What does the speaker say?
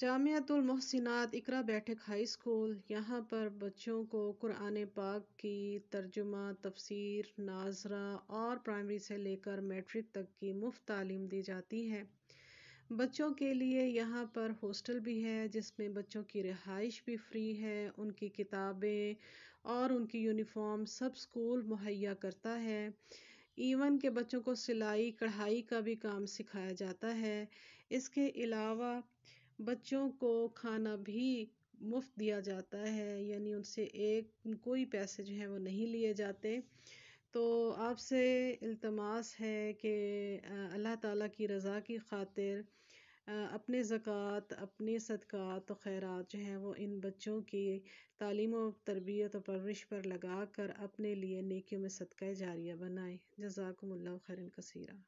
जामियातुल मोहसिनात इकरा बैठक high school यहाँ पर बच्चों को कुरान पाक की तर्जुमा तफसीर नाजरा और प्राइमरी से लेकर मैट्रिक तक की मुफ्त तालीम दी जाती है बच्चों के लिए यहाँ पर हॉस्टल भी है जिसमें बच्चों की रिहाइश भी फ्री है उनकी किताबें और उनकी यूनिफॉर्म सब स्कूल मुहैया करता है इवन के बच्चों को सिलाई कढ़ाई का भी काम सिखाया जाता है इसके अलावा बच्चों को खाना भी मुफ़्त दिया जाता है यानी उनसे एक कोई पैसे जो हैं वो नहीं लिए जाते तो आपसे इल्तमास है कि अल्लाह ताला की रज़ा की खातिर अपने ज़क़़त अपने सदक़ात और खैरात जो हैं वो इन बच्चों की तालीम तरबियत और परवरिश पर लगा कर अपने लिए नेकियों में सदका जारिया बनाएँ जज़ाकमल्ला खैरन कसीरा